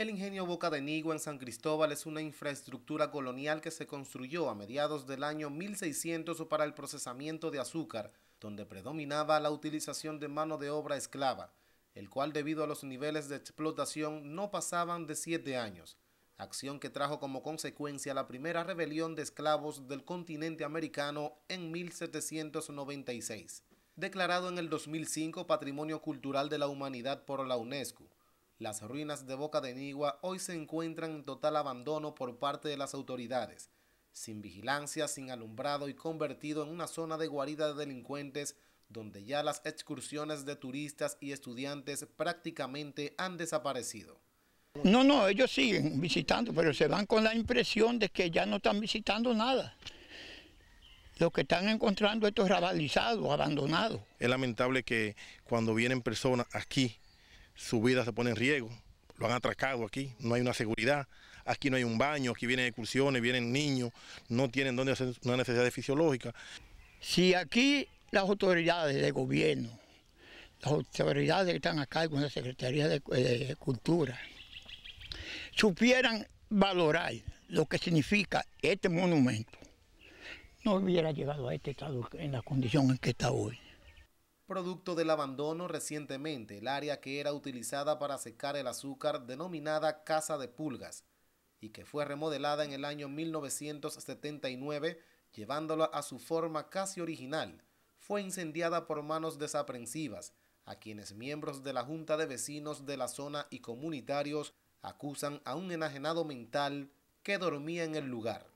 El ingenio Boca de Nigua en San Cristóbal es una infraestructura colonial que se construyó a mediados del año 1600 para el procesamiento de azúcar, donde predominaba la utilización de mano de obra esclava, el cual debido a los niveles de explotación no pasaban de siete años, acción que trajo como consecuencia la primera rebelión de esclavos del continente americano en 1796. Declarado en el 2005 Patrimonio Cultural de la Humanidad por la UNESCO, las ruinas de Boca de Nigua hoy se encuentran en total abandono por parte de las autoridades, sin vigilancia, sin alumbrado y convertido en una zona de guarida de delincuentes donde ya las excursiones de turistas y estudiantes prácticamente han desaparecido. No, no, ellos siguen visitando, pero se van con la impresión de que ya no están visitando nada. Lo que están encontrando es rabalizado, abandonado. Es lamentable que cuando vienen personas aquí su vida se pone en riesgo. Lo han atracado aquí, no hay una seguridad, aquí no hay un baño, aquí vienen excursiones, vienen niños, no tienen donde hacer una necesidad fisiológica. Si aquí las autoridades de gobierno, las autoridades que están acá con la Secretaría de Cultura, supieran valorar lo que significa este monumento, no hubiera llegado a este estado en la condición en que está hoy producto del abandono recientemente el área que era utilizada para secar el azúcar denominada Casa de Pulgas y que fue remodelada en el año 1979 llevándola a su forma casi original, fue incendiada por manos desaprensivas, a quienes miembros de la Junta de Vecinos de la zona y comunitarios acusan a un enajenado mental que dormía en el lugar.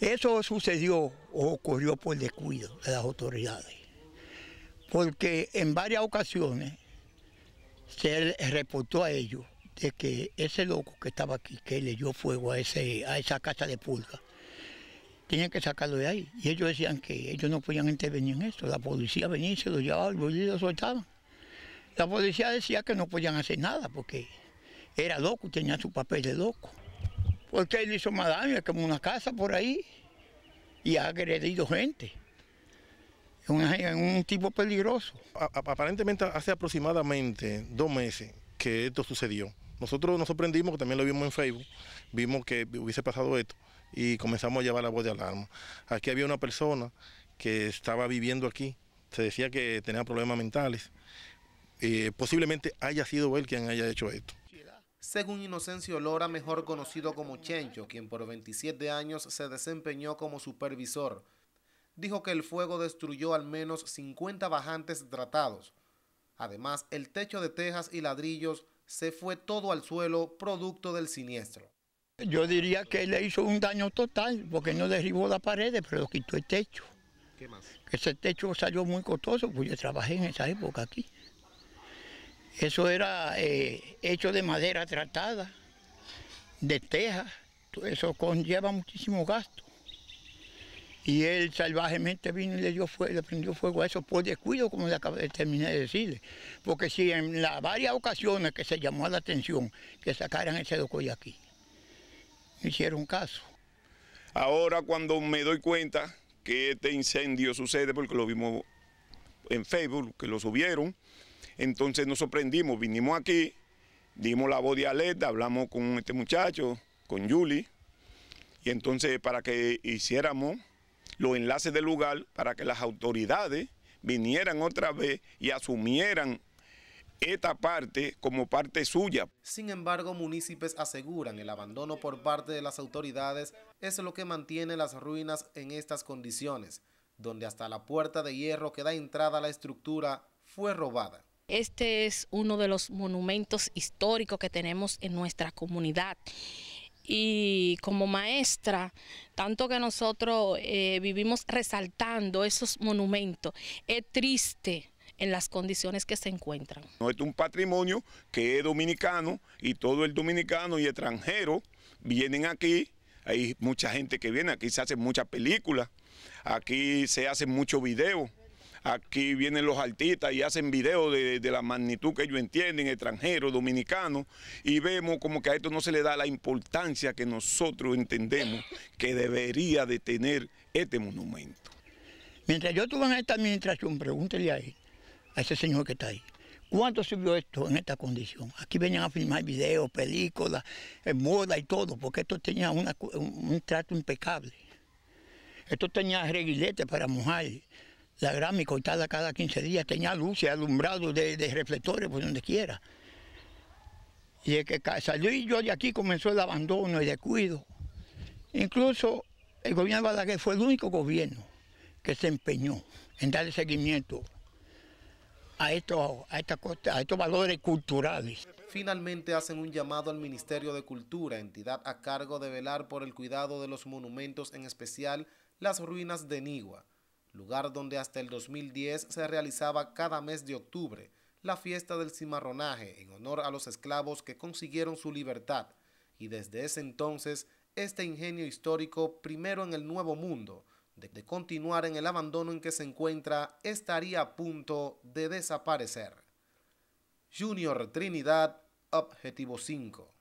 Eso sucedió o ocurrió por descuido de las autoridades porque en varias ocasiones se reportó a ellos de que ese loco que estaba aquí, que le dio fuego a, ese, a esa casa de pulga, tenían que sacarlo de ahí. Y ellos decían que ellos no podían intervenir en esto. La policía venía y se lo llevaba y lo soltaban. La policía decía que no podían hacer nada porque era loco, tenía su papel de loco. Porque él hizo más daño, quemó una casa por ahí y ha agredido gente un, un tipo peligroso. Aparentemente hace aproximadamente dos meses que esto sucedió. Nosotros nos sorprendimos, que también lo vimos en Facebook, vimos que hubiese pasado esto y comenzamos a llevar la voz de alarma. Aquí había una persona que estaba viviendo aquí, se decía que tenía problemas mentales. Y posiblemente haya sido él quien haya hecho esto. Según Inocencio Lora, mejor conocido como Chencho, quien por 27 años se desempeñó como supervisor dijo que el fuego destruyó al menos 50 bajantes tratados. Además, el techo de tejas y ladrillos se fue todo al suelo producto del siniestro. Yo diría que le hizo un daño total porque no derribó las paredes, pero quitó el techo. ¿Qué más? Ese techo salió muy costoso, porque yo trabajé en esa época aquí. Eso era eh, hecho de madera tratada, de tejas, eso conlleva muchísimo gasto. Y él salvajemente vino y le, dio fuego, le prendió fuego a eso por descuido, como le terminé de decirle. Porque si en las varias ocasiones que se llamó la atención que sacaran ese docoy aquí, no hicieron caso. Ahora cuando me doy cuenta que este incendio sucede, porque lo vimos en Facebook, que lo subieron, entonces nos sorprendimos, vinimos aquí, dimos la voz de alerta, hablamos con este muchacho, con Yuli, y entonces para que hiciéramos los enlaces del lugar para que las autoridades vinieran otra vez y asumieran esta parte como parte suya. Sin embargo, municipios aseguran el abandono por parte de las autoridades es lo que mantiene las ruinas en estas condiciones, donde hasta la puerta de hierro que da entrada a la estructura fue robada. Este es uno de los monumentos históricos que tenemos en nuestra comunidad y como maestra, tanto que nosotros eh, vivimos resaltando esos monumentos, es triste en las condiciones que se encuentran. No es un patrimonio que es dominicano y todo el dominicano y extranjero vienen aquí, hay mucha gente que viene, aquí se hacen muchas películas, aquí se hacen muchos videos. Aquí vienen los artistas y hacen videos de, la magnitud que ellos entienden, extranjeros, dominicanos, y vemos como que a esto no se le da la importancia que nosotros entendemos que debería de tener este monumento. Mientras yo estuve en esta administración, pregúntele a a ese señor que está ahí. ¿Cuánto subió esto en esta condición? Aquí venían a filmar videos, películas, eh, moda y todo, porque esto tenía un, trato impecable. Esto tenía reguiletes para mojar, la grama y cortada cada 15 días, tenía luces, alumbrado de, de reflectores por donde quiera. Y es que salió y yo de aquí comenzó el abandono y descuido. Incluso el gobierno de Balaguer fue el único gobierno que se empeñó en darle seguimiento a estos, a, esta, a estos valores culturales. Finalmente hacen un llamado al Ministerio de Cultura, entidad a cargo de velar por el cuidado de los monumentos, en especial las ruinas de Nigua lugar donde hasta el 2010 se realizaba cada mes de octubre la fiesta del cimarronaje en honor a los esclavos que consiguieron su libertad, y desde ese entonces este ingenio histórico, primero en el Nuevo Mundo, de, continuar en el abandono en que se encuentra, estaría a punto de desaparecer. Junior Trinidad, Objetivo 5.